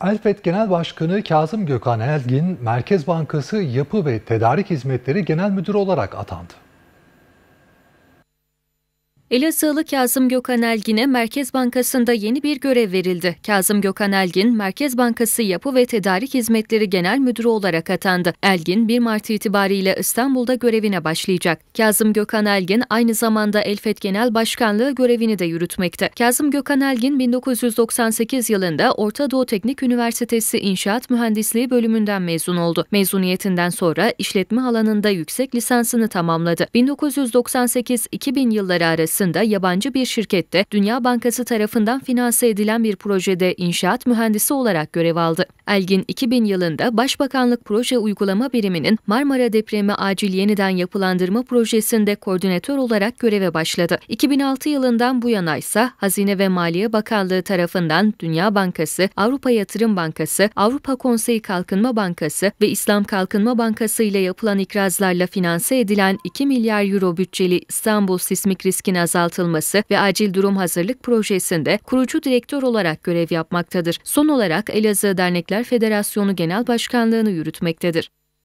Alfed Genel Başkanı Kazım Gökhan Elgin, Merkez Bankası Yapı ve Tedarik Hizmetleri Genel Müdürü olarak atandı. Elazığlı Kazım Gökhan Elgin'e Merkez Bankası'nda yeni bir görev verildi. Kazım Gökhan Elgin, Merkez Bankası Yapı ve Tedarik Hizmetleri Genel Müdürü olarak atandı. Elgin, 1 Mart itibariyle İstanbul'da görevine başlayacak. Kazım Gökhan Elgin, aynı zamanda Elfet Genel Başkanlığı görevini de yürütmekte. Kazım Gökhan Elgin, 1998 yılında Orta Doğu Teknik Üniversitesi İnşaat Mühendisliği bölümünden mezun oldu. Mezuniyetinden sonra işletme alanında yüksek lisansını tamamladı. 1998-2000 yılları arası Mayıs'ında yabancı bir şirkette Dünya Bankası tarafından finanse edilen bir projede inşaat mühendisi olarak görev aldı. Elgin 2000 yılında Başbakanlık Proje Uygulama Biriminin Marmara Depremi Acil Yeniden Yapılandırma Projesi'nde koordinatör olarak göreve başladı. 2006 yılından bu yana ise Hazine ve Maliye Bakanlığı tarafından Dünya Bankası, Avrupa Yatırım Bankası, Avrupa Konseyi Kalkınma Bankası ve İslam Kalkınma Bankası ile yapılan ikrazlarla finanse edilen 2 milyar euro bütçeli İstanbul Sismik Riskini azaltılması ve acil durum hazırlık projesinde kurucu direktör olarak görev yapmaktadır. Son olarak Elazığ Dernekler Federasyonu Genel Başkanlığı'nı yürütmektedir.